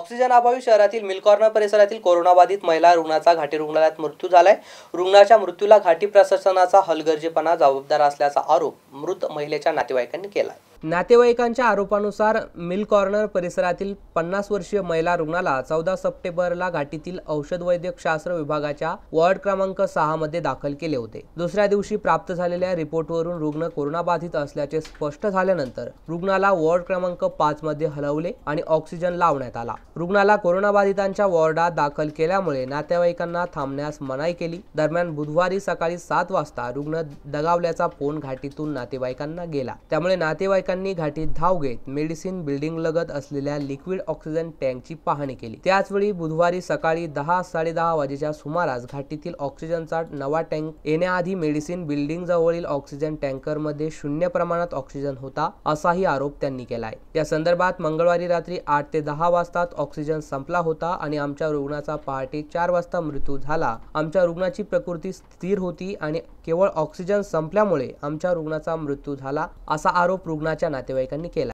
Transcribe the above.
oxygen अभावी शहरातील मिलकॉर्नर परिसरातील कोरोनाबाधित महिला रुग्णाचा घाटी रुग्णालयात मृत्यू झालाय रुग्णाच्या मृत्यूला घाटी प्रशासनाचा हलगर्जीपणा जबाबदार असल्याचा आरोप मृत महिलेच्या नातेवाईकांनी केलाय नातेवाईकांच्या आरोपानुसार मिल कॉर्नर परिसरातील पन्नास वर्षीय महिला रुग्णाला चौदा सप्टेंबरला घाटीतील औषध औषधवैद्यकशास्त्र विभागाच्या वॉर्ड क्रमांक सहा मध्ये दाखल केले होते दुसऱ्या दिवशी प्राप्त झालेल्या रिपोर्टवरून रुग्ण कोरोनाबाधित असल्याचे स्पष्ट झाल्यानंतर रुग्णाला वॉर्ड क्रमांक पाच मध्ये हलवले आणि ऑक्सिजन लावण्यात आला रुग्णाला कोरोनाबाधितांच्या वॉर्डात दाखल केल्यामुळे नातेवाईकांना थांबण्यास मनाई केली दरम्यान बुधवारी सकाळी सात वाजता रुग्ण दगावल्याचा फोन घाटीतून नातेवाईकांना गेला त्यामुळे नातेवाईक नागरिकांनी घाटीत धाव घेत मेडिसिन बिल्डिंग लगत असलेल्या लिक्विड ऑक्सिजन टँकची पाहणी केली त्याचवेळी बुधवारी सकाळी दहा साडेदहा वाजेच्या सुमारास घाटीतील ऑक्सिजनचा नवा टँक येण्याआधी मेडिसिन बिल्डिंग जवळील ऑक्सिजन टँकर मध्ये शून्य प्रमाणात ऑक्सिजन होता असाही आरोप त्यांनी केलाय या संदर्भात मंगळवारी रात्री आठ ते दहा वाजता ऑक्सिजन संपला होता आणि आमच्या रुग्णाचा पहाटे चार वाजता मृत्यू झाला आमच्या रुग्णाची प्रकृती स्थिर होती आणि केवळ ऑक्सिजन संपल्यामुळे आमच्या रुग्णाचा मृत्यू झाला असा आरोप रुग्णाच्या नातेवाईकांनी केला